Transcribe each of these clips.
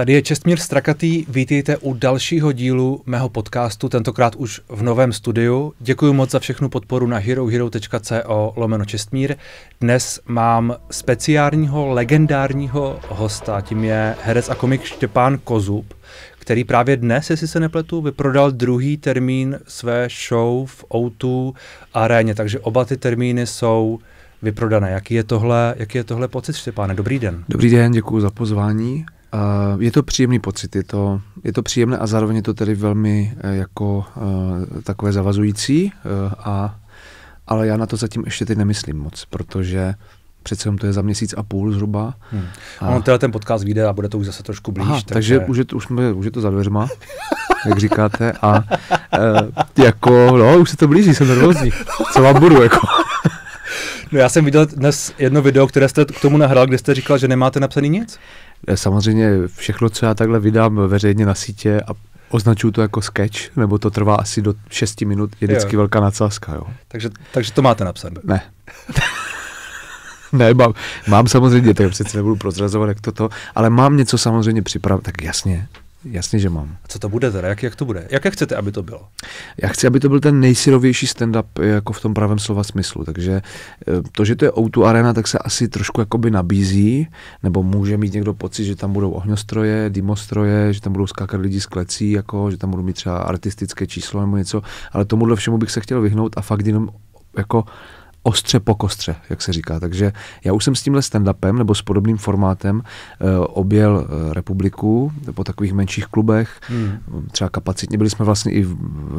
Tady je Čestmír Strakatý, vítejte u dalšího dílu mého podcastu, tentokrát už v novém studiu. Děkuji moc za všechnu podporu na herohero.co lomeno Čestmír. Dnes mám speciálního, legendárního hosta, tím je herec a komik Štěpán Kozub, který právě dnes, jestli se nepletu, vyprodal druhý termín své show v O2 aréně, takže oba ty termíny jsou vyprodané. Jaký je tohle, jaký je tohle pocit, Štěpáne? Dobrý den. Dobrý den, děkuji za pozvání. Uh, je to příjemný pocit, je to, je to příjemné a zároveň je to tedy velmi uh, jako uh, takové zavazující, a, ale já na to zatím ještě teď nemyslím moc, protože přece jenom to je za měsíc a půl zhruba. Hmm. A... Ono ten podcast vyjde a bude to už zase trošku blíž. Aha, takže takže už, je to, už, jsme, už je to za dveřma, jak říkáte, a e, jako, no, už se to blíží, jsem nervózní. Co vám budu, jako. No já jsem viděl dnes jedno video, které jste k tomu nahrál, kde jste říkal, že nemáte napsaný nic. Eh, samozřejmě všechno, co já takhle vydám veřejně na sítě a označuju to jako sketch, nebo to trvá asi do 6 minut, je vždycky jo. velká nadsázka. Jo. Takže, takže to máte napsané? Ne. ne, mám, mám samozřejmě, tak přece nebudu prozrazovat, jak toto, ale mám něco samozřejmě připravené, tak jasně, Jasně, že mám. A co to bude teda? Jak, jak to bude? Jaké chcete, aby to bylo? Já chci, aby to byl ten nejsirovější stand-up eh, jako v tom pravém slova smyslu. Takže eh, to, že to je outu Arena, tak se asi trošku jakoby nabízí, nebo může mít někdo pocit, že tam budou ohňostroje, dimostroje, že tam budou skákat lidi z klecí, jako, že tam budou mít třeba artistické číslo nebo něco, ale tomuhle všemu bych se chtěl vyhnout a fakt jenom jako ostře po kostře, jak se říká. Takže já už jsem s tímhle stand-upem nebo s podobným formátem uh, objel uh, republiku eh, po takových menších klubech, hmm. třeba kapacitně. Byli jsme vlastně i v,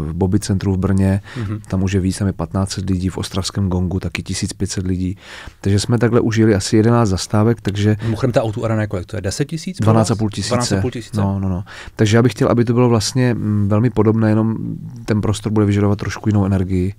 v Bobby centru v Brně, hmm. tam už je víc, tam je 1500 lidí, v Ostravském Gongu taky 1500 lidí. Takže jsme takhle užili asi 11 zastávek, takže... Můžeme ta autu arena kolik? To je 10 tisíc? 12,5 tisíce. 12,5 tisíce. No, no, no. Takže já bych chtěl, aby to bylo vlastně mm, velmi podobné, jenom ten prostor bude vyžadovat trošku jinou energii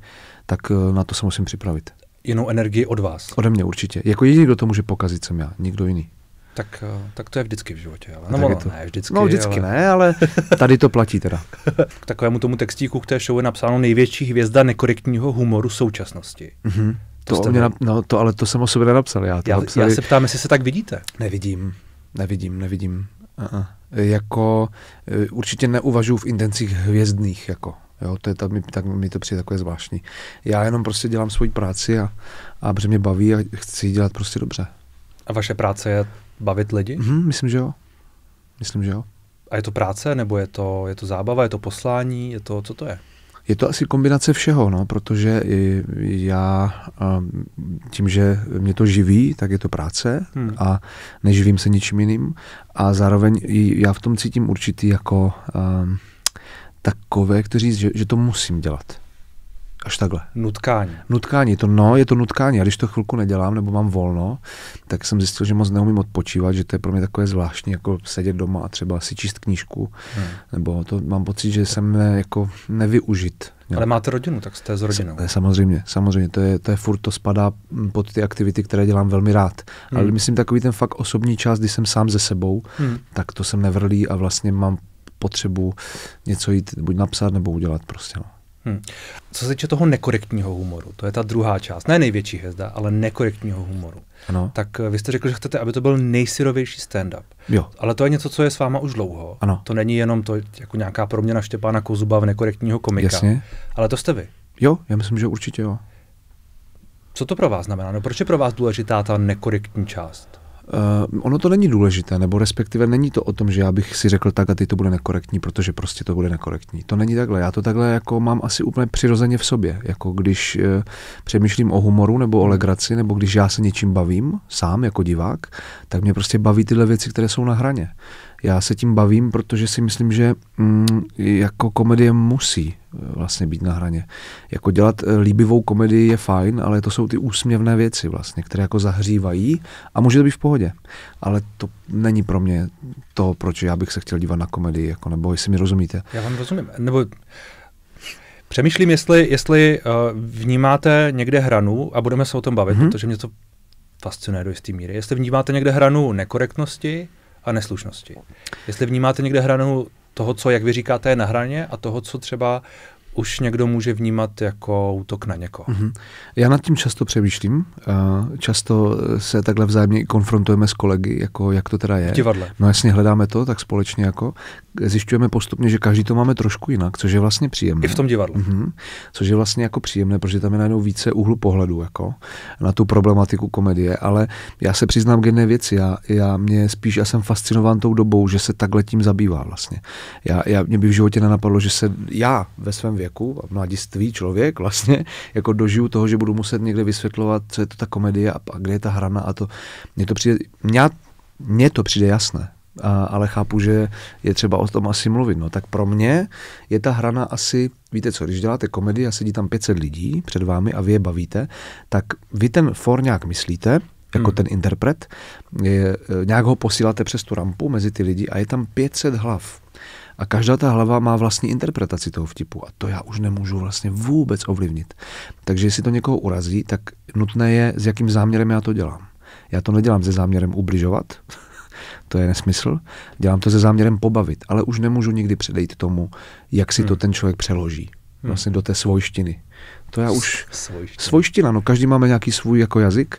tak eh, na to se musím připravit. Jinou energii od vás? Ode mě určitě. Jako jediný, kdo to může pokazit, jsem já, nikdo jiný. Tak, eh, tak to je vždycky v životě. Ale. No, no, to... ne, vždycky, no vždycky ale... ne, ale tady to platí teda. K takovému tomu textíku k té show je napsáno největší hvězda nekorektního humoru současnosti. Mm-hmm. To, to, mě na... no, to, ale to jsem o sobě nenapsal. Já, to já, napsali... já se ptám, jestli se tak vidíte. Nevidím, nevidím, nevidím. Uh-uh. Jako eh, určitě neuvažuji v intencích hvězdných, jako Jo, to je ta, tak mi to přijde takové zvláštní. Já jenom prostě dělám svoji práci a, a protože mě baví a chci ji dělat prostě dobře. A vaše práce je bavit lidi? Mm, myslím, že jo. Myslím, že jo. A je to práce, nebo je to, je to zábava, je to poslání, je to, co to je? Je to asi kombinace všeho, no, protože já ehm, tím, že mě to živí, tak je to práce hmm. a neživím se ničím jiným a zároveň já v tom cítím určitý jako um, takové, kteří, že, že to musím dělat. Až takhle. Nutkání. Nutkání, to no, je to nutkání. A když to chvilku nedělám nebo mám volno, tak jsem zjistil, že moc neumím odpočívat, že to je pro mě takové zvláštní, jako sedět doma a třeba si číst knížku. Hmm. Nebo to mám pocit, že jsem ne, jako nevyužit. Nějak. Ale máte rodinu, tak jste s rodinou. Eh, samozřejmě, samozřejmě. To je, to je furt, to spadá mm, pod ty aktivity, které dělám velmi rád. Hmm. Ale myslím takový ten fakt osobní čas, kdy jsem sám ze sebou, hmm. tak to jsem nevrlý a vlastně mám potřebu něco jít buď napsat nebo udělat prostě. No. Hmm. Co se týče toho nekorektního humoru, to je ta druhá část, ne největší hvězda, ale nekorektního humoru. Ano. Tak eh, vy jste řekl, že chcete, aby to byl nejsyrovější stand-up. Jo. Ale to je něco, co je s váma už dlouho. Ano. To není jenom to jako nějaká proměna Štěpána Kozuba v nekorektního komika. Jasně. Ale to jste vy. Jo, já myslím, že určitě jo. Co to pro vás znamená? No, proč je pro vás důležitá ta nekorektní část? Uh, ono to není důležité, nebo respektive není to o tom, že já bych si řekl tak a ty to bude nekorektní, protože prostě to bude nekorektní. To není takhle. Já to takhle jako mám asi úplně přirozeně v sobě. Jako když uh, přemýšlím o humoru nebo o legraci, nebo když já se něčím bavím sám jako divák, tak mě prostě baví tyhle věci, které jsou na hraně. Já se tím bavím, protože si myslím, že mm, jako komedie musí eh, vlastně být na hraně. Jako dělat eh, líbivou komedii je fajn, ale to jsou ty úsměvné věci vlastně, které jako zahřívají a může to být v pohodě. Ale to není pro mě to, proč já bych se chtěl dívat na komedii, jako, nebo jestli mi rozumíte. Já vám rozumím, nebo přemýšlím, jestli, jestli eh, vnímáte někde hranu a budeme se o tom bavit, hmm protože mě to fascinuje do jisté míry. Jestli vnímáte někde hranu nekorektnosti, a neslušnosti. Jestli vnímáte někde hranu toho, co, jak vy říkáte, je na hraně a toho, co třeba už někdo může vnímat jako útok na někoho. Mm-hmm. Já nad tím často přemýšlím. Často se takhle vzájemně konfrontujeme s kolegy, jako jak to teda je. V divadle. No jasně, hledáme to tak společně jako. Zjišťujeme postupně, že každý to máme trošku jinak, což je vlastně příjemné. I v tom divadle. Mm-hmm. Což je vlastně jako příjemné, protože tam je najednou více úhlu pohledu jako na tu problematiku komedie. Ale já se přiznám k jedné věci. Já, já mě spíš, já jsem fascinován tou dobou, že se takhle tím zabývá vlastně. Já, já mě by v životě nenapadlo, že se já ve svém věku v mladiství člověk vlastně, jako dožiju toho, že budu muset někde vysvětlovat, co je to ta komedie a, a kde je ta hrana a to. Mně to přijde, mě, mně to přijde jasné. A, ale chápu, že je třeba o tom asi mluvit. No tak pro mě je ta hrana asi, víte co, když děláte komedii a sedí tam 500 lidí před vámi a vy je bavíte, tak vy ten for nějak myslíte, jako hmm. ten interpret, je, e, nějak ho posíláte přes tu rampu mezi ty lidi a je tam 500 hlav. A každá ta hlava má vlastní interpretaci toho vtipu a to já už nemůžu vlastně vůbec ovlivnit. Takže jestli to někoho urazí, tak nutné je, s jakým záměrem já to dělám. Já to nedělám se záměrem ubližovat, to je nesmysl. Dělám to se záměrem pobavit, ale už nemůžu nikdy předejít tomu, jak si to hmm. ten člověk přeloží. Hmm. Vlastně do té svojštiny. To já už... Svojština. Svojština, no každý máme nějaký svůj jako jazyk,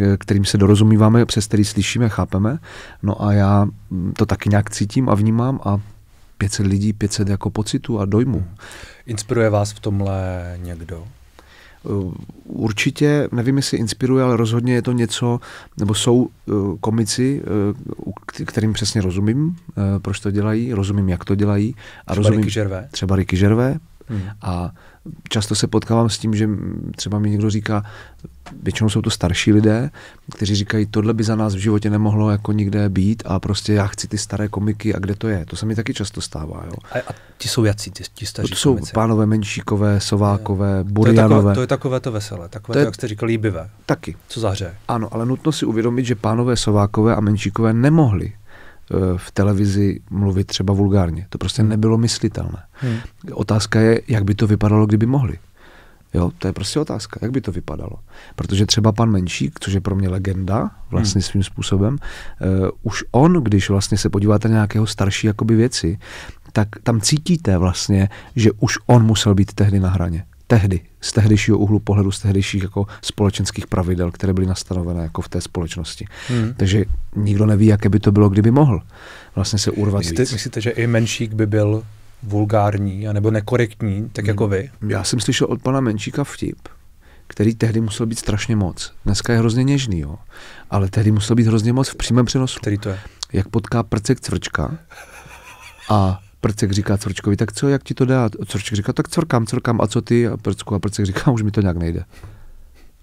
eh, kterým se dorozumíváme, přes který slyšíme, chápeme. No a já mm, to taky nějak cítím a vnímám a 500 lidí, 500 jako pocitů a dojmů. Inspiruje vás v tomhle někdo? Uh, určitě, nevím, jestli inspiruje, ale rozhodně je to něco, nebo jsou uh, komici, uh, kterým přesně rozumím, proč to dělají, rozumím, jak to dělají. A třeba rozumím, Ricky Gervais. Třeba Ricky Gervais. Hmm. A často se potkávám s tím, že třeba mi někdo říká, většinou jsou to starší lidé, kteří říkají, tohle by za nás v životě nemohlo jako nikde být a prostě já chci ty staré komiky a kde to je. To se mi taky často stává. Jo. A, a ti jsou jací, ti, ti starší To jsou komice. pánové Menšíkové, Sovákové, Burianové. To je takové to veselé, takové to, je, to jak jste říkal, líbivé. Taky. Co zahře. Ano, ale nutno si uvědomit, že pánové Sovákové a Menšíkové nemohli v televizi mluvit třeba vulgárně. To prostě hmm. nebylo myslitelné. Hmm. Otázka je, jak by to vypadalo, kdyby mohli. Jo, to je prostě otázka, jak by to vypadalo. Protože třeba pan Menšík, což je pro mě legenda vlastně hmm. svým způsobem, uh, už on, když vlastně se podíváte na nějakého starší jakoby věci, tak tam cítíte vlastně, že už on musel být tehdy na hraně tehdy, z tehdejšího úhlu pohledu, z tehdejších jako společenských pravidel, které byly nastanovené jako v té společnosti. Hmm. Takže nikdo neví, jaké by to bylo, kdyby mohl vlastně se urvat myslíte, víc. Myslíte, že i menšík by byl vulgární nebo nekorektní, tak hmm. jako vy? Hmm. Já jsem slyšel od pana Menšíka vtip, který tehdy musel být strašně moc. Dneska je hrozně něžný, jo. Ale tehdy musel být hrozně moc v přímém přenosu. Který to je? Jak potká prcek cvrčka a Prcek říká Corčkovi, tak co, jak ti to dá? Corček říká, tak corkám, corkám, a co ty? A Prcku a Prcek říká, už mi to nějak nejde.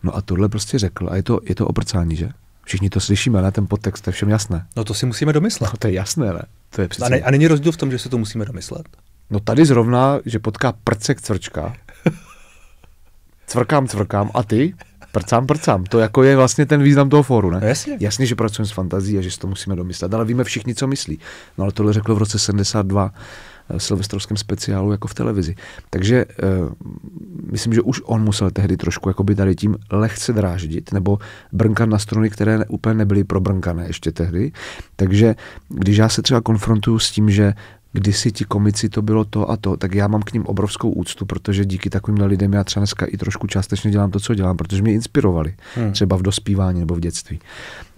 No a tohle prostě řekl a je to, je to oprcání, že? Všichni to slyšíme, ale Ten podtext, to je všem jasné. No to si musíme domyslet. No, to je jasné, ne? To je přece... a, ne, a není rozdíl v tom, že si to musíme domyslet? No tady zrovna, že potká prcek cvrčka. cvrkám, cvrkám a ty? Prcám, prcám. To jako je vlastně ten význam toho fóru, ne? Jasně. Jasně, že pracujeme s fantazí a že si to musíme domyslet, ale víme všichni, co myslí. No ale tohle řekl v roce 72 v eh, silvestrovském speciálu jako v televizi. Takže uh, myslím, že už on musel tehdy trošku jako by tady tím lehce dráždit, nebo brnkat na struny, které ne, úplně nebyly probrnkané ještě tehdy. Takže když já se třeba konfrontuju s tím, že kdysi ti komici to bylo to a to, tak já mám k ním obrovskou úctu, protože díky takovým lidem já třeba dneska i trošku částečně dělám to, co dělám, protože mě inspirovali, hmm. třeba v dospívání nebo v dětství.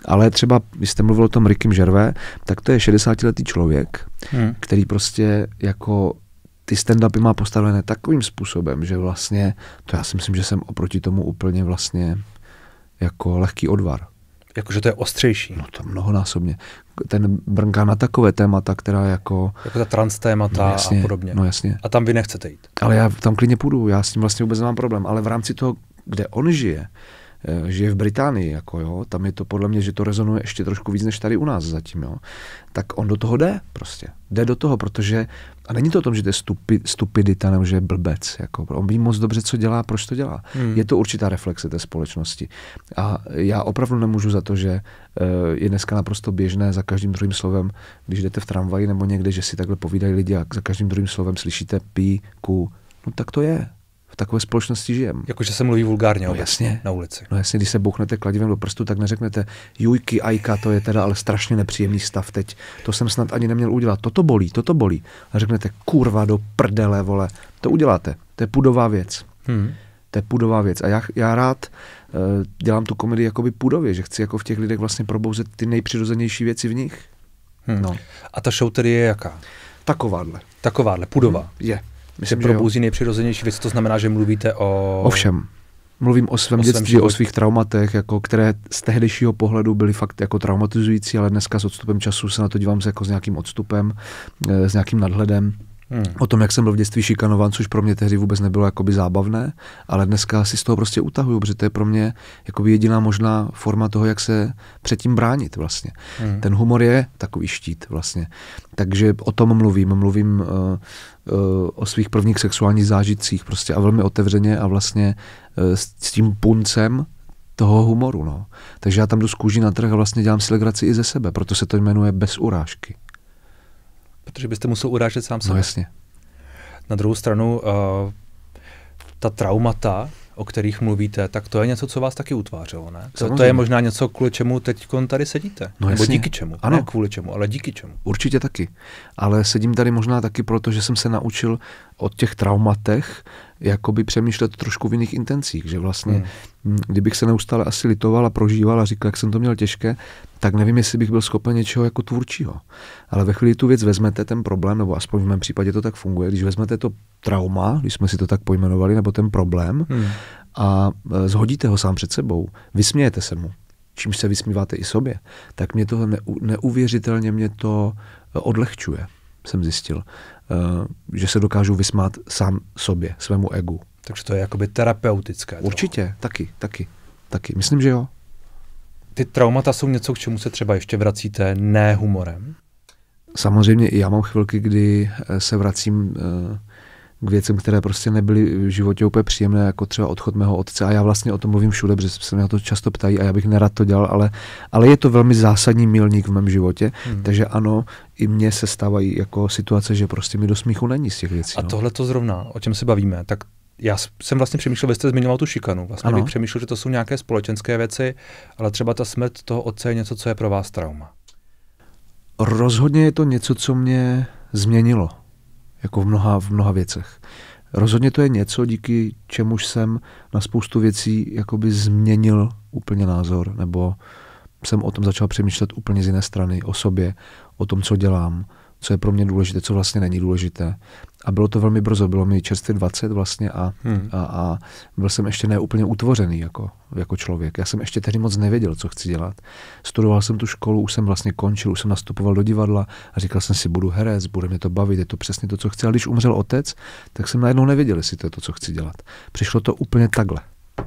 Ale třeba, vy jste mluvil o tom Rickym Žervé, tak to je 60-letý člověk, hmm. který prostě jako ty stand-upy má postavené takovým způsobem, že vlastně, to já si myslím, že jsem oproti tomu úplně vlastně jako lehký odvar. Jakože to je ostřejší. No to mnohonásobně. Ten brnká na takové témata, která jako... Jako ta trans témata no jasně, a podobně. No jasně. A tam vy nechcete jít. Ale já tam klidně půjdu, já s tím vlastně vůbec nemám problém. Ale v rámci toho, kde on žije, Eh, žije v Británii, jako jo, tam je to podle mě, že to rezonuje ještě trošku víc než tady u nás zatím, jo, tak on do toho jde prostě. Jde do toho, protože, a není to o tom, že to je stupi, stupidita nebo že je blbec, jako on ví moc dobře, co dělá, proč to dělá. Hmm. Je to určitá reflexe té společnosti. A já opravdu nemůžu za to, že eh, je dneska naprosto běžné za každým druhým slovem, když jdete v tramvaji nebo někde, že si takhle povídají lidi a za každým druhým slovem slyšíte pí, ku, no tak to je v takové společnosti žijeme. Jakože se mluví vulgárně no, jasně. na ulici. No jasně, když se bouchnete kladivem do prstu, tak neřeknete jujky, ajka, to je teda ale strašně nepříjemný stav teď. To jsem snad ani neměl udělat. Toto bolí, toto bolí. A řeknete kurva do prdele, vole. To uděláte. To je pudová věc. Hmm. To je pudová věc. A já, já rád uh, dělám tu komedii jakoby pudově, že chci jako v těch lidech vlastně probouzet ty nejpřirozenější věci v nich. Hmm. No. A ta show tedy je jaká? Takováhle. Takováhle, pudová. Hmm. Je. Myslím, se probouzí nejpřirozenější věc, to znamená, že mluvíte o... Ovšem. Mluvím o svém o dětství, svém o svých traumatech, jako, které z tehdejšího pohledu byly fakt jako traumatizující, ale dneska s odstupem času se na to dívám se jako s nějakým odstupem, eh, s nějakým nadhledem. Hmm. O tom, jak jsem byl v dětství šikanován, což pro mě tehdy vůbec nebylo jakoby zábavné, ale dneska si z toho prostě utahuju, protože to je pro mě jakoby jediná možná forma toho, jak se předtím bránit vlastně. Hmm. Ten humor je takový štít vlastně. Takže o tom mluvím, mluvím uh, uh, o svých prvních sexuálních zážitcích prostě a velmi otevřeně a vlastně uh, s, s tím puncem toho humoru, no. Takže já tam jdu z kůží na trh a vlastně dělám si legraci i ze sebe, proto se to jmenuje bez urážky protože byste musel urážet sám no, sebe. No jasně. Na druhou stranu, uh, ta traumata, o kterých mluvíte, tak to je něco, co vás taky utvářelo, ne? To, to je možná něco, kvůli čemu teď tady sedíte. No Nebo jasně. díky čemu. Ano. Ne kvůli čemu, ale díky čemu. Určitě taky. Ale sedím tady možná taky proto, že jsem se naučil od těch traumatech jakoby přemýšlet trošku v jiných intencích, že vlastně hmm kdybych se neustále asi litoval a prožíval a říkal, jak jsem to měl těžké, tak nevím, jestli bych byl schopen něčeho jako tvůrčího. Ale ve chvíli tu věc vezmete, ten problém, nebo aspoň v mém případě to tak funguje, když vezmete to trauma, když jsme si to tak pojmenovali, nebo ten problém, hmm. a e, zhodíte ho sám před sebou, vysmějete se mu, čímž se vysmíváte i sobě, tak mě to neuvěřitelně mě to e, odlehčuje, jsem zjistil, e, že se dokážu vysmát sám sobě, svému egu. Takže to je jakoby terapeutické. Určitě, taky, taky, taky. Myslím, že jo. Ty traumata jsou něco, k čemu se třeba ještě vracíte, ne humorem? Samozřejmě, já mám chvilky, kdy eh, se vracím eh, k věcem, které prostě nebyly v životě úplně příjemné, jako třeba odchod mého otce. A já vlastně o tom mluvím všude, protože se mě na to často ptají a já bych nerad to dělal, ale, ale je to velmi zásadní milník v mém životě. Hmm. Takže ano, i mně se stávají jako situace, že prostě mi do smíchu není z těch věcí. A no. tohle to zrovna, o čem se bavíme, tak já jsem vlastně přemýšlel, vy jste zmiňoval tu šikanu. Vlastně ano. bych přemýšlel, že to jsou nějaké společenské věci, ale třeba ta smrt toho otce je něco, co je pro vás trauma. Rozhodně je to něco, co mě změnilo. Jako v mnoha, v mnoha věcech. Rozhodně to je něco, díky čemuž jsem na spoustu věcí jakoby změnil úplně názor, nebo jsem o tom začal přemýšlet úplně z jiné strany, o sobě, o tom, co dělám, co je pro mě důležité, co vlastně není důležité a bylo to velmi brzo, bylo mi čerstvě 20 vlastně a, hmm. a, a byl jsem ještě neúplně utvořený jako, jako člověk. Já jsem ještě tehdy moc nevěděl, co chci dělat. Studoval jsem tu školu, už jsem vlastně končil, už jsem nastupoval do divadla a říkal jsem si, budu herec, bude mě to bavit, je to přesně to, co chci. A když umřel otec, tak jsem najednou nevěděl, jestli to je to, co chci dělat. Přišlo to úplně takhle.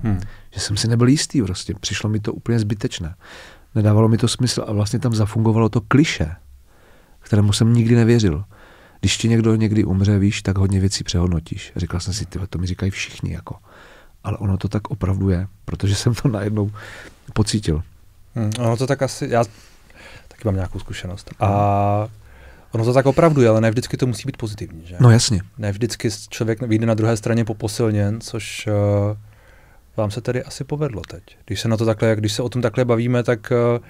Hmm. Že jsem si nebyl jistý prostě, přišlo mi to úplně zbytečné. Nedávalo mi to smysl a vlastně tam zafungovalo to kliše, kterému jsem nikdy nevěřil když ti někdo někdy umře, víš, tak hodně věcí přehodnotíš. Říkal jsem si, tyhle, to mi říkají všichni, jako. Ale ono to tak opravdu je, protože jsem to najednou pocítil. Hmm, ono to tak asi, já taky mám nějakou zkušenost. A ono to tak opravdu je, ale ne vždycky to musí být pozitivní, že? No jasně. Ne vždycky člověk vyjde na druhé straně poposilněn, což uh, vám se tedy asi povedlo teď. Když se na to takhle, když se o tom takhle bavíme, tak eh,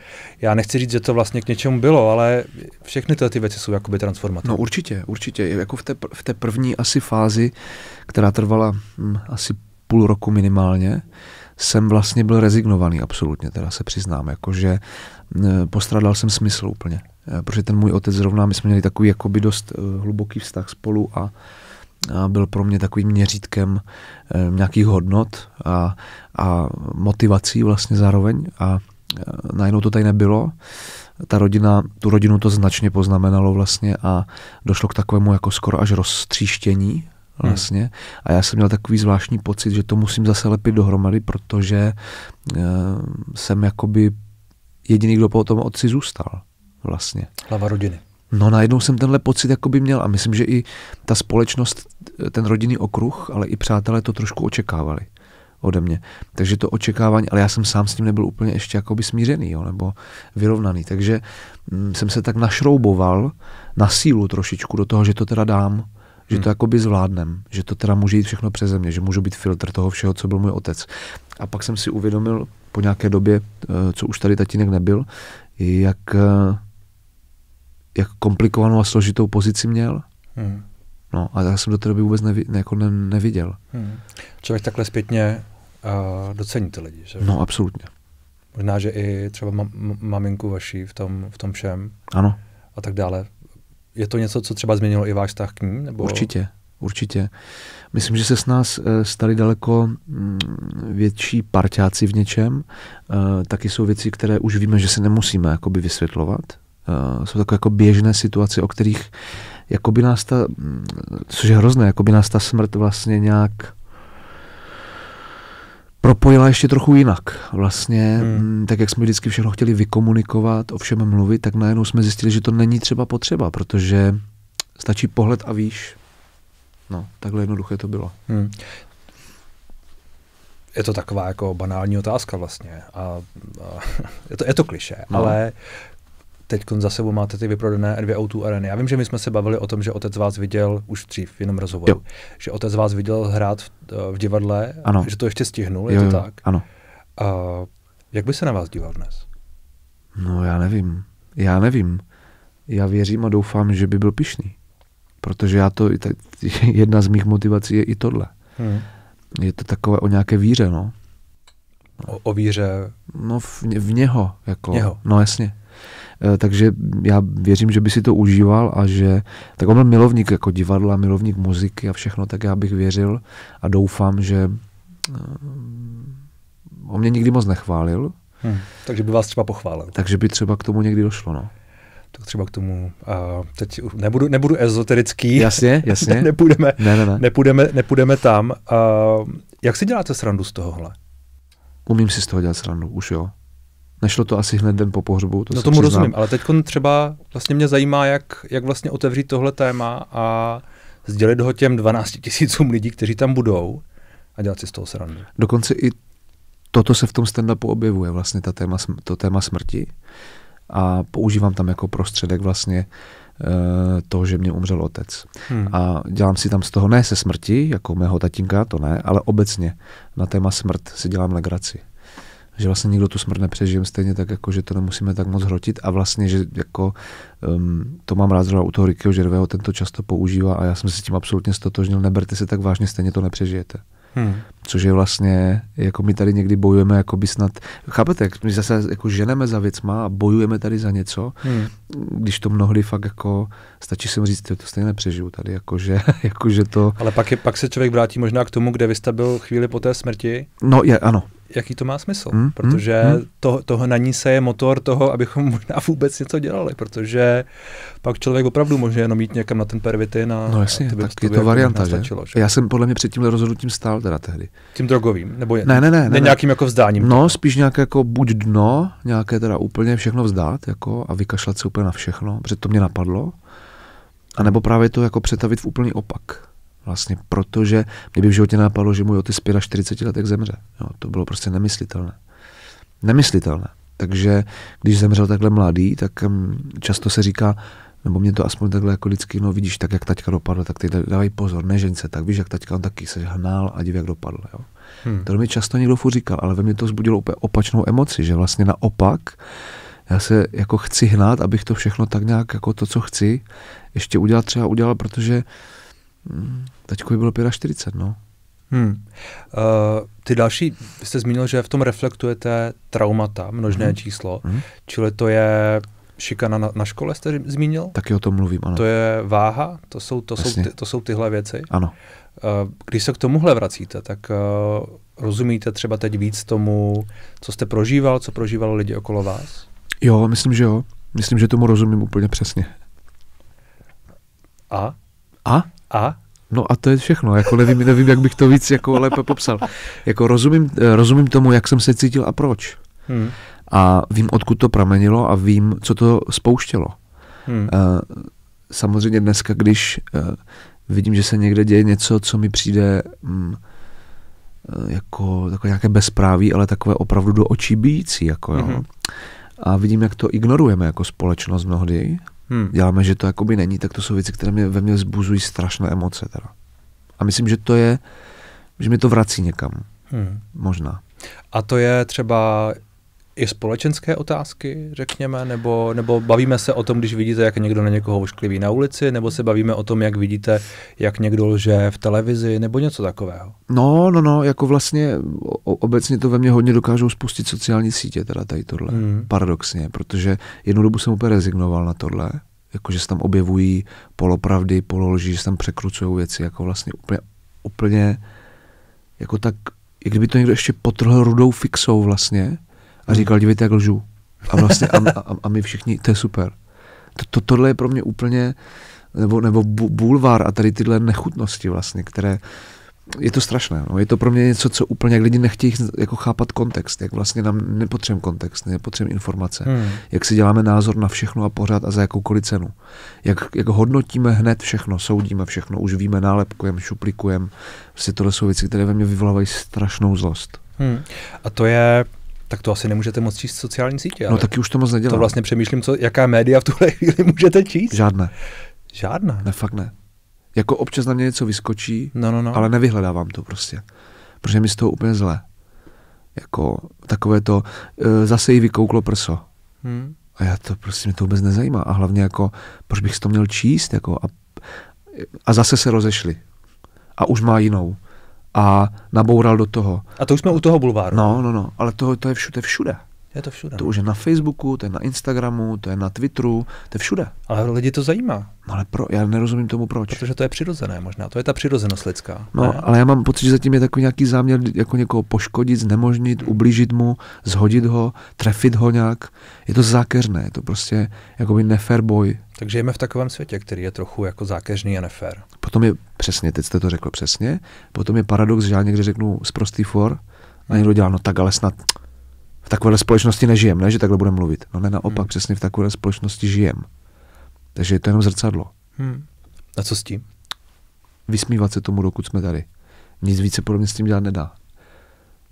já nechci říct, že to vlastně k něčemu bylo, ale všechny tyhle ty věci jsou jakoby transformace. No určitě, určitě. Jako v té, v té první asi fázi, která trvala hm, asi půl roku minimálně, jsem vlastně byl rezignovaný absolutně, teda se přiznám, jakože hm, postradal jsem smysl úplně. Eh, protože ten můj otec zrovna, my jsme měli takový jakoby dost eh, hluboký vztah spolu a byl pro mě takovým měřítkem eh, nějakých hodnot a, a motivací vlastně zároveň a eh, najednou to tady nebylo. Ta rodina, tu rodinu to značně poznamenalo vlastně a došlo k takovému jako skoro až roztříštění hmm. vlastně. Hmm. A já jsem měl takový zvláštní pocit, že to musím zase lepit dohromady, protože e, jsem jakoby jediný, kdo po tom otci zůstal vlastně. Hlava rodiny no najednou jsem tenhle pocit jako by měl a myslím, že i ta společnost, ten rodinný okruh, ale i přátelé to trošku očekávali ode mě. Takže to očekávání, ale já jsem sám s tím nebyl úplně ještě jakoby smířený, jo, nebo vyrovnaný. Takže hm, jsem se tak našrouboval na sílu trošičku do toho, že to teda dám, že to jako jakoby zvládnem, že to teda může jít všechno přeze mě, že můžu být filtr toho všeho, co byl můj otec. A pak jsem si uvědomil po nějaké době, eh, co už tady tatínek nebyl, jak eh, jak komplikovanou a složitou pozici měl. Hmm. No a já jsem do té doby vůbec nevi, ne, jako ne, neviděl. Hmm. Člověk takhle zpětně uh, docení ty lidi, že? No, absolutně. Možná, že i třeba ma- maminku vaší v tom, v tom všem. Ano. A tak dále. Je to něco, co třeba změnilo i váš vztah k ní? Nebo... Určitě, určitě. Myslím, že se s nás eh, stali daleko mm, větší parťáci v něčem. Eh, taky jsou věci, které už víme, že se nemusíme jakoby vysvětlovat. Eh, jsou takové jako běžné situace, o kterých jako by nás ta, což je hrozné, by nás ta smrt vlastně nějak propojila ještě trochu jinak. Vlastně, hmm. Mm, tak jak jsme vždycky všechno chtěli vykomunikovat, o všem mluvit, tak najednou jsme zjistili, že to není třeba potřeba, protože stačí pohled a víš. No, takhle jednoduché to bylo. Hmm. Je to taková jako banální otázka vlastně a, a je, to, je to kliše, no. ale teď za sebou máte ty vyprodané dvě autů areny. Já vím, že my jsme se bavili o tom, že otec vás viděl už dřív v jiném rozhovoru, jo. že otec vás viděl hrát v, eh, v divadle, ano. že to ještě stihnul, je to jo, tak? Ano. A jak by se na vás díval dnes? No já nevím. Já nevím. Já věřím a doufám, že by byl pišný. Protože já to, jedna z mých motivací je i tohle. Hmm. Je to takové o nějaké víře, no. O, o víře? No v, v něho, jako. Něho. No jasně. Eh, takže já věřím, že by si to užíval a že, tak on byl milovník jako divadla, milovník muziky a všechno, tak já bych věřil a doufám, že eh, on mě nikdy moc nechválil. Hmm, takže by vás třeba pochválil. Takže by třeba k tomu někdy došlo, no tak třeba k tomu, uh, teď nebudu, nebudu ezoterický. Jasně, jasně. nepůjdeme, ne, ne, ne. Nepůjdeme, nepůjdeme tam. Uh, jak si děláte srandu z tohohle? Umím si z toho dělat srandu, už jo. Nešlo to asi hned den po pohřbu. To no tomu přiznám. rozumím, ale teď třeba vlastně mě zajímá, jak, jak vlastně otevřít tohle téma a sdělit ho těm 12 tisícům lidí, kteří tam budou a dělat si z toho srandu. Dokonce i toto se v tom stand objevuje, vlastně ta téma, to téma smrti a používám tam jako prostředek vlastně eh, to, že mě umřel otec. Hmm. A dělám si tam z toho ne se smrti, jako mého tatínka, to ne, ale obecně na téma smrt si dělám legraci že vlastně nikdo tu smrt nepřežijeme stejně tak, jako že to nemusíme tak moc hrotit a vlastně, že jako um, to mám rád zrovna u toho Rickyho Žervého, ten to často používá a já jsem se s tím absolutně stotožnil, neberte se tak vážně, stejně to nepřežijete. Hmm. Což je vlastně, jako my tady někdy bojujeme, jako by snad, chápete, jak my zase jako ženeme za věcma a bojujeme tady za něco, hmm. když to mnohdy fakt jako, stačí si říct, že to stejně nepřežiju tady, jakože, jakože to... Ale pak, je, pak se člověk vrátí možná k tomu, kde vy jste byl chvíli po té smrti. No, je, ano, jaký to má smysl, hmm, hmm, protože hmm, to, toho na ní se je motor toho, abychom možná vůbec něco dělali, protože pak člověk opravdu může jenom jít někam na ten pervitin a... No jasně, a tak je to varianta, že? Stačilo, že? Já jsem podle mě před tím rozhodnutím stál teda tehdy. Tím drogovým, nebo je, ne, ne, ne, ne, ne, nějakým jako vzdáním? No, spíš nějak jako buď dno, nějaké teda úplně všechno vzdát jako a vykašlat se úplně na všechno, protože to mě napadlo, anebo právě to jako přetavit v úplný opak Vlastně protože kdyby v životě nápadlo, že můj otec 45 letech zemře. Jo, to bylo prostě nemyslitelné. Nemyslitelné. Takže když zemřel takhle mladý, tak často se říká, nebo mě to aspoň takhle jako lidský, no vidíš, tak jak taťka dopadl, tak ty dávají pozor, nežeň se, tak víš, jak taťka, on taky se hnál a div, jak dopadl. Jo. Hmm. To mi často někdo furt říkal, ale ve mně to vzbudilo úplně opačnou emoci, že vlastně naopak, já se jako chci hnát, abych to všechno tak nějak jako to, co chci, ještě udělat třeba udělal, protože Hmm, teďko by bylo 45, no. Hmm. Uh, ty další, jste zmínil, že v tom reflektujete traumata, množné hmm. číslo, hmm. čili to je šikana na, na škole, jste zmínil? Taky o tom mluvím, ano. To je váha, to jsou, to jsou, ty, to jsou tyhle věci. Ano. Uh, když se k tomuhle vracíte, tak uh, rozumíte třeba teď víc tomu, co jste prožíval, co prožívalo lidi okolo vás? Jo, myslím, že jo. Myslím, že tomu rozumím úplně přesně. A? A? A? No a to je všechno, jako nevím, nevím, jak bych to víc jako lépe popsal. Jako rozumím, eh, rozumím tomu, jak jsem se cítil a proč. Hmm. A vím, odkud to pramenilo a vím, co to spouštělo. Hmm. Eh, samozřejmě dneska, když eh, vidím, že se někde děje něco, co mi přijde mm, jako takové nějaké bezpráví, ale takové opravdu do očí bíjící, jako jo. Hmm. A vidím, jak to ignorujeme jako společnost mnohdy, hmm. děláme, že to jakoby není, tak to jsou věci, které mě, ve mně vzbuzují strašné emoce. Teda. A myslím, že to je, že mi to vrací někam. Hmm. Možná. A to je třeba i společenské otázky, řekněme, nebo, nebo bavíme se o tom, když vidíte, jak někdo na někoho oškliví na ulici, nebo se bavíme o tom, jak vidíte, jak někdo lže v televizi, nebo něco takového? No, no, no, jako vlastně obecně to ve mně hodně dokážou spustit sociální sítě, teda tady tohle, mm. paradoxně, protože jednu dobu jsem úplně rezignoval na tohle, jako že se tam objevují polopravdy, pololží, že se tam překrucují věci, jako vlastně úplně, úplně jako tak, jak kdyby to někdo ještě potrhl rudou fixou vlastně, a říkal, dívejte, jak lžu. A vlastně a, a, a my všichni, to je super. To, to, tohle je pro mě úplně, nebo, nebo bulvár a tady tyhle nechutnosti vlastně, které, je to strašné. No. Je to pro mě něco, co úplně, jak lidi nechtějí jako chápat kontext, jak vlastně nám nepotřebujeme kontext, nepotřebujeme informace, hmm. jak si děláme názor na všechno a pořád a za jakoukoliv cenu. Jak, jak hodnotíme hned všechno, soudíme všechno, už víme, nálepkujeme, šuplikujeme. vlastně tohle jsou věci, které ve mně vyvolávají strašnou zlost. Hmm. A to je tak to asi nemůžete moc číst sociální sítě. No taky už to moc nedělám. To vlastně přemýšlím, co, jaká média v tuhle chvíli můžete číst. Žádné. Žádná. Ne, fakt ne. Jako občas na mě něco vyskočí, no, no, no. ale nevyhledávám to prostě. Protože mi z toho úplně zle. Jako takové to, e, zase jí vykouklo prso. Hmm. A já to prostě mě to vůbec nezajímá. A hlavně jako, proč bych to měl číst? Jako, a, a zase se rozešli. A už má jinou a naboural do toho. A to už jsme u toho bulváru. No, no, no, ale to, to je všude, všude. To je to všude. To už je na Facebooku, to je na Instagramu, to je na Twitteru, to je všude. Ale lidi to zajímá. No ale pro, já nerozumím tomu proč. Protože to je přirozené možná, to je ta přirozenost lidská. No, ne? ale já mám pocit, že zatím je takový nějaký záměr jako někoho poškodit, znemožnit, ublížit mu, zhodit ho, trefit ho nějak. Je to zákeřné, je to prostě jakoby nefair boj. Takže jeme v takovém světě, který je trochu jako zákeřný a nefér. Potom je, přesně, teď jste to řekl přesně, potom je paradox, že já někde řeknu prostý for, a někdo dělá, no tak ale snad takovéhle společnosti nežijem, ne, že takhle budeme mluvit. No ne, naopak, hmm. přesně v takové společnosti žijem. Takže je to jenom zrcadlo. Hmm. A co s tím? Vysmívat se tomu, dokud jsme tady. Nic více podobně s tím dělat nedá.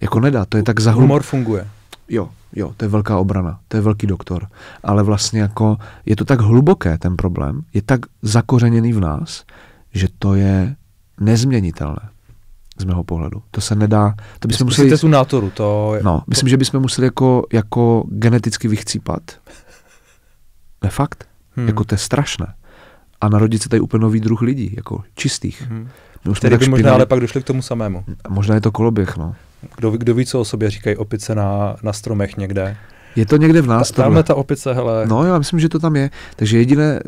Jako nedá, to je tak zahlub... Humor funguje. Jo, jo, to je velká obrana, to je velký doktor. Ale vlastně jako je to tak hluboké ten problém, je tak zakořeněný v nás, že to je nezměnitelné z mého pohledu. To se nedá, to bychom Myslíte museli... tu nátoru, to... No, myslím, že bychom museli jako, jako geneticky vychcípat. Ne fakt? Hmm. Jako to je strašné. A narodit se tady úplně nový druh lidí, jako čistých. Hmm. Který by špinali... možná ale pak došli k tomu samému. Možná je to koloběh, no. Kdo, kdo ví, co o sobě říkají opice na, na stromech někde. Je to někde v nás. Ta, tamhle ta opice, hele. No, já myslím, že to tam je. Takže jediné,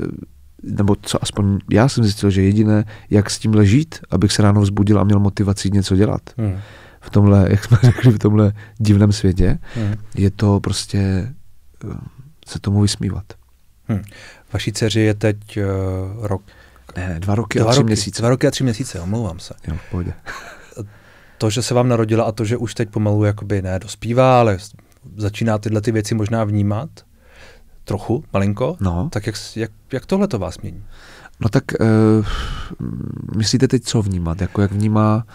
nebo co aspoň já jsem zjistil, že jediné, jak s tím žít, abych se ráno vzbudil a měl motivaci něco dělat. Hmm. V tomhle, jak jsme řekli, v tomhle divném světě, hmm. je to prostě eh, se tomu vysmívat. Hmm. Vaší dceři je teď uh, rok. Ne, dva roky dva a tři roky, měsíce. Dva roky a tři měsíce, omlouvám se. Jo, v To, že se vám narodila a to, že už teď pomalu jakoby ne dospívá, ale začíná tyhle ty věci možná vnímat, trochu, malinko, no. tak jak, jak, jak tohle to vás mění? No tak uh, myslíte teď co vnímat, jako jak vnímá...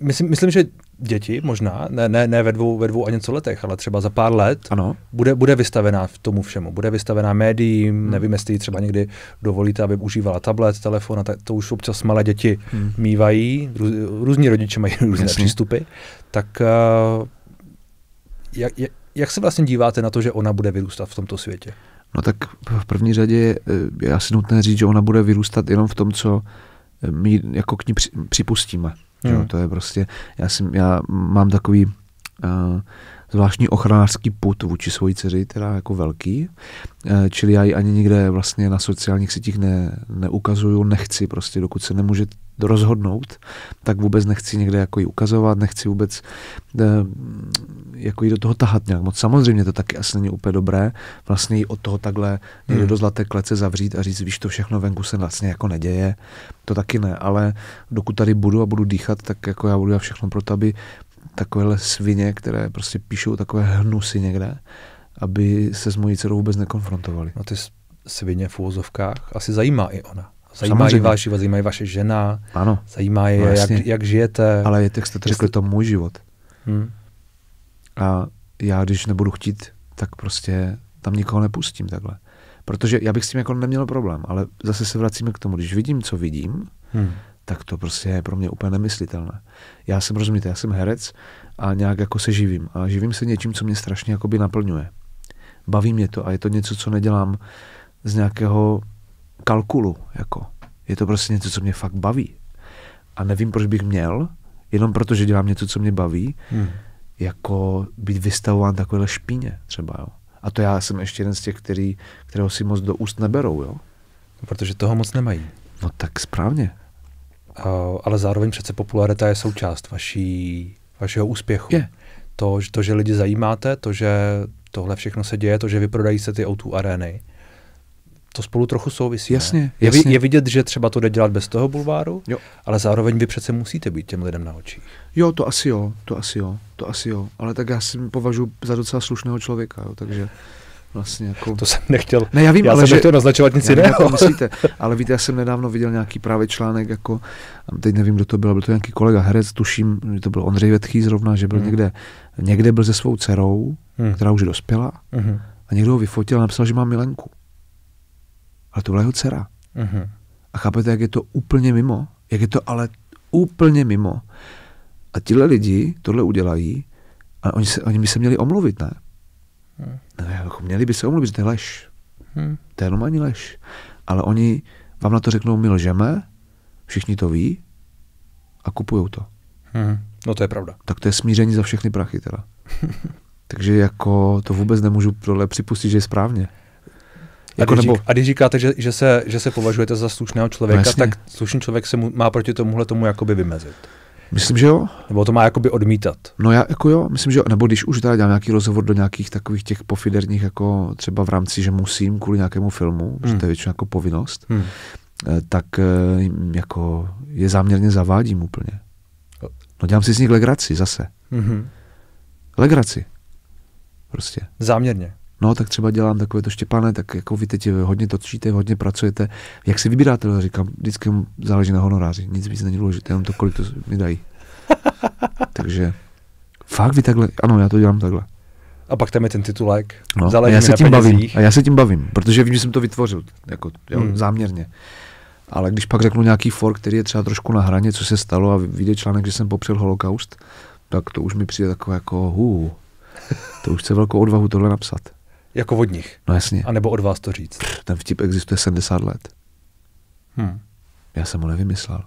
Myslím, myslím že děti možná, ne, ne, ne ve, dvou, ve dvou a něco letech, ale třeba za pár let ano. Bude, bude vystavená v tomu všemu. Bude vystavená médiím, hmm. nevím, jestli třeba někdy dovolíte, aby užívala tablet, telefon, a tak to už občas malé děti hmm. mývají, růz, různí rodiče mají různé Jasně. přístupy, tak uh, jak, jak, jak se vlastně díváte na to, že ona bude vyrůstat v tomto světě? No tak v první řadě eh, je asi nutné říct, že ona bude vyrůstat jenom v tom, co eh, my jako k ní připustíme. Hmm. Jo, to je prostě, já, jsem, já mám takový uh, zvláštní ochranářský put vůči svoji dceři, teda jako velký, uh, čili já ji ani nikde vlastně na sociálních sítích ne, neukazuju, nechci prostě, dokud se nemůže rozhodnout, tak vůbec nechci někde jako ji ukazovat, nechci vůbec uh, jako jí do toho tahat nějak moc. Samozřejmě to taky asi není úplně dobré, vlastně jí od toho takhle někdo hmm. do zlaté klece zavřít a říct, víš, to všechno venku se vlastně jako neděje, to taky ne, ale dokud tady budu a budu dýchat, tak jako já budu dělat všechno pro to, aby takovéhle svině, které prostě píšou takové hnusy někde, aby se s mojí dcerou vůbec nekonfrontovali. No ty svině v úvozovkách asi zajímá i ona. Zajímá Samozřejmě. váš život, zajímá vaše žena, ano. zajímá je, no, jak, jak žijete. Ale je, jak jste to řekli, to můj život. Hmm. A já, když nebudu chtít, tak prostě tam nikoho nepustím takhle. Protože já bych s tím jako neměl problém, ale zase se vracíme k tomu, když vidím, co vidím, hmm. tak to prostě je pro mě úplně nemyslitelné. Já jsem, rozumíte, já jsem herec a nějak jako se živím. A živím se něčím, co mě strašně jakoby naplňuje. Baví mě to a je to něco, co nedělám z nějakého kalkulu. Jako. Je to prostě něco, co mě fakt baví. A nevím, proč bych měl, jenom protože dělám něco, co mě baví, hmm jako být vystavován takové špíně třeba, jo. A to já jsem ještě jeden z těch, který, kterého si moc do úst neberou, jo. Protože toho moc nemají. No tak správně. Uh, ale zároveň přece popularita je součást vaší, vašeho úspěchu. Je. To, to, že lidi zajímáte, to, že tohle všechno se děje, to, že vyprodají se ty o arény, to spolu trochu souvisí. Jasně, jasně. Je, vidět, že třeba to jde dělat bez toho bulváru, jo. ale zároveň vy přece musíte být těm lidem na očích. Jo, to asi jo, to asi jo, to asi jo. Ale tak já si považuji za docela slušného člověka, jo, takže vlastně jako... To jsem nechtěl, ne, já, vím, já ale jsem že, nechtěl naznačovat nic jiného. Jako Myslíte, ale víte, já jsem nedávno viděl nějaký právě článek, jako, teď nevím, kdo to byl, byl to nějaký kolega herec, tuším, že to byl Ondřej Vetchý zrovna, že byl hmm. někde, někde byl se svou dcerou, hmm. která už dospěla, hmm. a někdo ho vyfotil a napsal, že má milenku ale to byla jeho dcera. Uh-huh. A chápete, jak je to úplně mimo? Jak je to ale úplně mimo. A tihle lidi tohle udělají a oni, se, oni by se měli omluvit, ne? Hmm. ne no, jako měli by se omluvit, že to je lež. Uh-huh. To je normální lež. Ale oni vám na to řeknou, my lžeme, všichni to ví a kupují to. Uh-huh. No to je pravda. Tak to je smíření za všechny prachy teda. Takže jako to vůbec nemůžu tohle připustit, že je správně. Jako a, když nebo... řík, a když říkáte, že, že, se, že se považujete za slušného člověka, no, tak slušný člověk se mu, má proti tomuhle tomu jakoby vymezit. Myslím, že jo. Nebo to má jakoby odmítat. No já jako jo, myslím, že jo. Nebo když už teda dělám nějaký rozhovor do nějakých takových těch pofiderních, jako třeba v rámci, že musím kvůli nějakému filmu, hmm. že to je většinou jako povinnost, hmm. Eh, tak eh, jako je záměrně zavádím úplně. No dělám si z nich legraci zase. hmm Legraci. Prostě. Záměrně no tak třeba dělám takové to Štěpane, tak jako vy teď hodně točíte, hodně pracujete. Jak si vybíráte? Říkám, vždycky záleží na honoráři, nic víc není důležité, jenom to, kolik to mi dají. Takže fakt vy takhle, ano, já to dělám takhle. A pak tam je ten titulek. No, záleží já se tím bavím. A já se tím bavím, protože vím, že jsem to vytvořil, jako, jo, hmm. záměrně. Ale když pak řeknu nějaký fork, který je třeba trošku na hraně, co se stalo a vyjde článek, že jsem popřel holokaust, tak to už mi přijde takové jako hů. To už chce velkou odvahu tohle napsat. Jako od nich. No jasně. A nebo od vás to říct. Pff, ten vtip existuje 70 let. Hmm. Já jsem ho nevymyslel.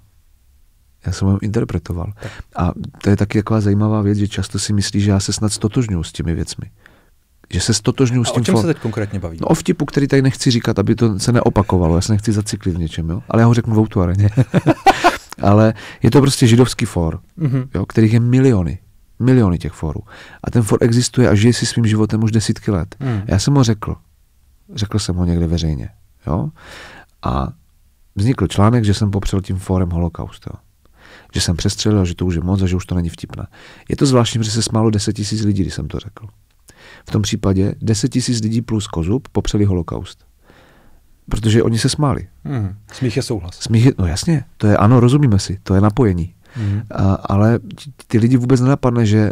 Já jsem ho interpretoval. A to je taky taková zajímavá věc, že často si myslí, že já se snad stotožňuju s těmi věcmi. Že se stotožňuju s tím. O čem se teď konkrétně baví? No o vtipu, který tady nechci říkat, aby to se neopakovalo. Já se nechci zaciklit v něčem, jo? ale já ho řeknu v ale je to prostě židovský for, mm-hmm. jo, kterých je miliony miliony těch forů. A ten for existuje a žije si svým životem už desítky let. Hmm. Já jsem ho řekl. Řekl jsem ho někde veřejně. Jo? A vznikl článek, že jsem popřel tím fórem holokaust. Jo? Že jsem přestřelil, že to už je moc a že už to není vtipné. Je to zvláštní, že se smálo 10 tisíc lidí, když jsem to řekl. V tom případě 10 tisíc lidí plus kozub popřeli holokaust. Protože oni se smáli. Hmm. Smích je souhlas. Smích je, no jasně, to je ano, rozumíme si, to je napojení. Mm. A, ale ty lidi vůbec nenapadne, že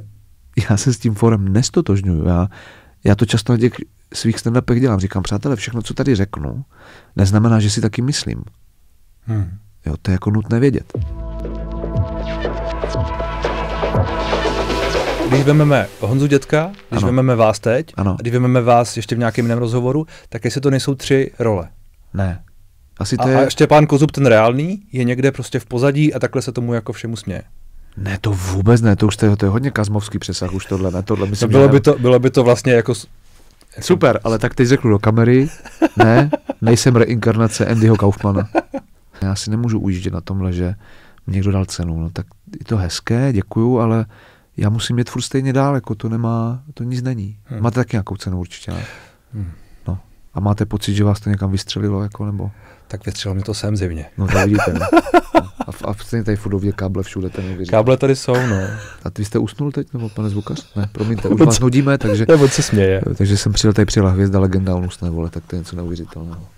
já se s tím forem nestotožňuju. Já, já to často na těch svých stand dělám. Říkám, přátelé, všechno, co tady řeknu, neznamená, že si taky myslím. Hmm. Jo, to je jako nutné vědět. Když vememe Honzu dětka, když ano. vememe vás teď, ano. a když vememe vás ještě v nějakém jiném rozhovoru, tak jestli to nejsou tři role. Ne. Asi to a, je... a Štěpán Kozub, ten reálný, je někde prostě v pozadí a takhle se tomu jako všemu směje. Ne, to vůbec ne, to už to je, to je hodně kazmovský přesah, už tohle, ne, tohle myslím, to no, bylo, by to, bylo by to vlastně jako, jako... Super, ale tak teď řeknu do kamery, ne, nejsem reinkarnace Andyho Kaufmana. Já si nemůžu ujíždět na tomhle, že mi někdo dal cenu, no tak je to hezké, děkuju, ale já musím jít furt stejně dál, jako to nemá, to nic není. Hmm. Máte taky nějakou cenu určitě, ne? Hmm. No. A máte pocit, že vás to někam vystřelilo, jako, nebo tak vystřelil mi to sem zimně. No to vidíte. Ne? A, v, a stejně tady fudově káble všude, ten neuvěří. Káble tady jsou, no. A ty jste usnul teď, nebo pane zvukař? Ne, promiňte, už vás nudíme, takže... Nebo se směje. Takže jsem přijel, tady přijela hvězda, legenda, on usne, vole, tak to je něco neuvěřitelného.